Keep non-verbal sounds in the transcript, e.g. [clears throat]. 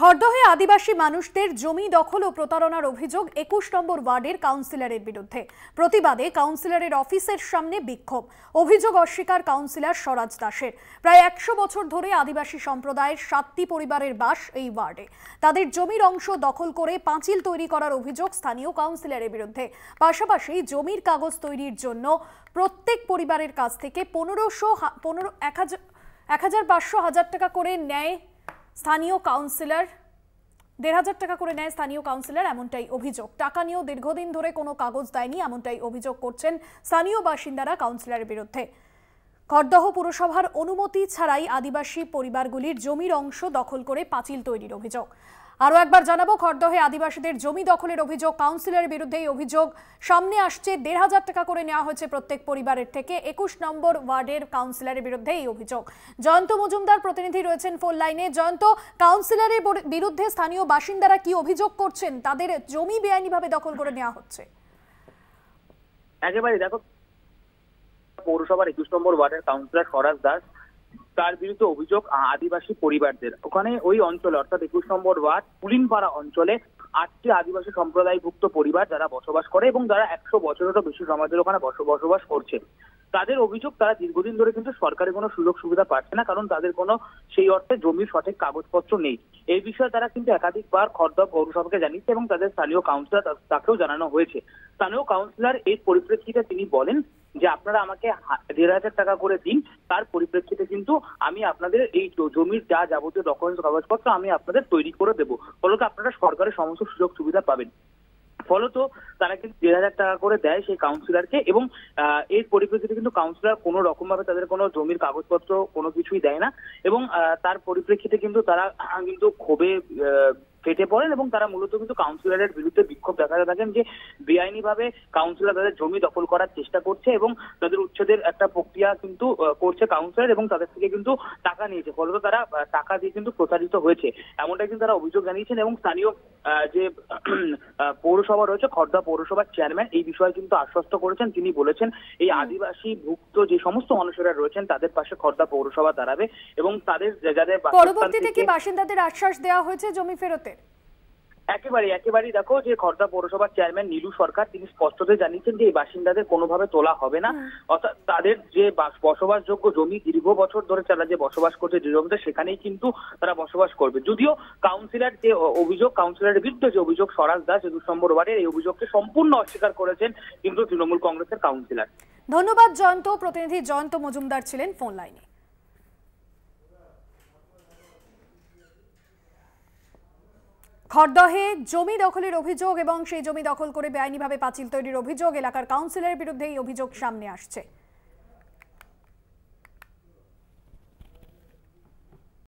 খর্দহে আদিবাসী মানুষদের জমি দখল ও প্রতারণার অভিযোগ একুশ নম্বর ওয়ার্ডের কাউন্সিলরের বিরুদ্ধে প্রতিবাদে কাউন্সিলরের অফিসের সামনে বিক্ষোভ অভিযোগ অস্বীকার কাউন্সিলর স্বরাজ দাসের প্রায় একশো বছর ধরে আদিবাসী সম্প্রদায়ের সাতটি পরিবারের বাস এই ওয়ার্ডে তাদের জমির অংশ দখল করে পাঁচিল তৈরি করার অভিযোগ স্থানীয় কাউন্সিলরের বিরুদ্ধে পাশাপাশি জমির কাগজ তৈরির জন্য প্রত্যেক পরিবারের কাছ থেকে পনেরোশো পনেরো এক হাজার এক হাজার পাঁচশো হাজার টাকা করে নেয় স্থানীয় কাউন্সিলর দেড় হাজার টাকা করে নেয় স্থানীয় কাউন্সিলর এমনটাই অভিযোগ টাকা নিয়েও দীর্ঘদিন ধরে কোনো কাগজ দেয়নি এমনটাই অভিযোগ করছেন স্থানীয় বাসিন্দারা কাউন্সিলরের বিরুদ্ধে খরদহ পুরসভার অনুমতি ছাড়াই আদিবাসী পরিবারগুলির জমির অংশ দখল করে পাঁচিল তৈরির অভিযোগ আরও একবার জানাবো খরদহে আদিবাসীদের জমি দখলের অভিযোগ কাউন্সিলরের বিরুদ্ধে এই অভিযোগ সামনে আসছে দেড় হাজার টাকা করে নেওয়া হয়েছে প্রত্যেক পরিবারের থেকে একুশ নম্বর ওয়ার্ডের কাউন্সিলরের বিরুদ্ধে এই অভিযোগ জয়ন্ত মজুমদার প্রতিনিধি রয়েছেন ফোন লাইনে জয়ন্ত কাউন্সিলরের বিরুদ্ধে স্থানীয় বাসিন্দারা কি অভিযোগ করছেন তাদের জমি বেআইনিভাবে দখল করে নেওয়া হচ্ছে একেবারে দেখো পৌরসভার একুশ নম্বর ওয়ার্ডের কাউন্সিলর স্বরাজ দাস তার বিরুদ্ধে অভিযোগ আদিবাসী পরিবারদের ওখানে ওই অঞ্চলে অর্থাৎ একুশ নম্বর ওয়ার্ড পুলিনপাড়া অঞ্চলে আটটি আদিবাসী সম্প্রদায়ভুক্ত পরিবার যারা বসবাস করে এবং যারা একশো বছরেরও বেশি সমাজের ওখানে বসবাস করছে তাদের অভিযোগ তারা দীর্ঘদিন ধরে কিন্তু সরকারের কোনো সুযোগ সুবিধা পাচ্ছে না কারণ তাদের কোনো সেই অর্থে জমির সঠিক কাগজপত্র নেই এই বিষয়ে তারা কিন্তু একাধিকবার খর্দা পৌরসভাকে জানিয়েছে এবং তাদের স্থানীয় কাউন্সিলর তাকেও জানানো হয়েছে স্থানীয় কাউন্সিলর এর পরিপ্রেক্ষিতে তিনি বলেন যে আপনারা আমাকে দেড় হাজার টাকা করে দিন তার পরিপ্রেক্ষিতে কিন্তু আমি আপনাদের এই জমির যা যাবতীয় ডকুমেন্টস কাগজপত্র আমি আপনাদের তৈরি করে দেবো ফলত আপনারা সরকারের সমস্ত সুযোগ সুবিধা পাবেন ফলত তারা কিন্তু দেড় হাজার টাকা করে দেয় সেই কাউন্সিলরকে এবং এর পরিপ্রেক্ষিতে কিন্তু কাউন্সিলর কোনো রকম ভাবে তাদের কোনো জমির কাগজপত্র কোনো কিছুই দেয় না এবং তার পরিপ্রেক্ষিতে কিন্তু তারা কিন্তু ক্ষোভে ফেটে পড়েন এবং তারা মূলত কিন্তু কাউন্সিলরের বিরুদ্ধে বিক্ষোভ দেখাতে থাকেন যে বেআইনি ভাবে কাউন্সিলর তাদের জমি দখল করার চেষ্টা করছে এবং তাদের উচ্ছেদের একটা প্রক্রিয়া কিন্তু করছে কাউন্সিলর এবং তাদের থেকে কিন্তু টাকা নিয়েছে ফলত তারা টাকা দিয়ে কিন্তু প্রতারিত হয়েছে এমনটাই কিন্তু তারা অভিযোগ জানিয়েছেন এবং স্থানীয় যে [clears throat] পৌরসভা রয়েছে খর্দা পৌরসভার চেয়ারম্যান এই বিষয়ে কিন্তু আশ্বস্ত করেছেন তিনি বলেছেন এই আদিবাসী ভুক্ত যে সমস্ত মানুষেরা রয়েছেন তাদের পাশে খর্দা পৌরসভা দাঁড়াবে এবং তাদের যাদের পরবর্তীতে কি বাসিন্দাদের আশ্বাস দেওয়া হয়েছে জমি ফেরতে একেবারে একেবারেই দেখো যে খর্দা পৌরসভার চেয়ারম্যান নীলু সরকার তিনি স্পষ্টতে জানিয়েছেন যে এই বাসিন্দাদের কোনোভাবে তোলা হবে না হ্যাঁ। অর্থাৎ তাদের যে বসবাসযোগ্য জমি দীর্ঘ বছর ধরে তারা যে বসবাস করছে যে জমিতে সেখানেই কিন্তু তারা বসবাস করবে যদিও কাউন্সিলর যে অভিযোগ কাউন্সিলরের বিরুদ্ধে যে অভিযোগ স্বরাজ দাস দু নম্বর ওয়ার্ডের এই অভিযোগকে সম্পূর্ণ অস্বীকার করেছেন কিন্তু তৃণমূল কংগ্রেসের কাউন্সিলর ধন্যবাদ জয়ন্ত প্রতিনিধি জয়ন্ত মজুমদার ছিলেন ফোন লাইনে খড়দহে জমি দখলের অভিযোগ এবং সেই জমি দখল করে বেআইনিভাবে পাঁচিল তৈরির অভিযোগ এলাকার কাউন্সিলের বিরুদ্ধে এই অভিযোগ সামনে আসছে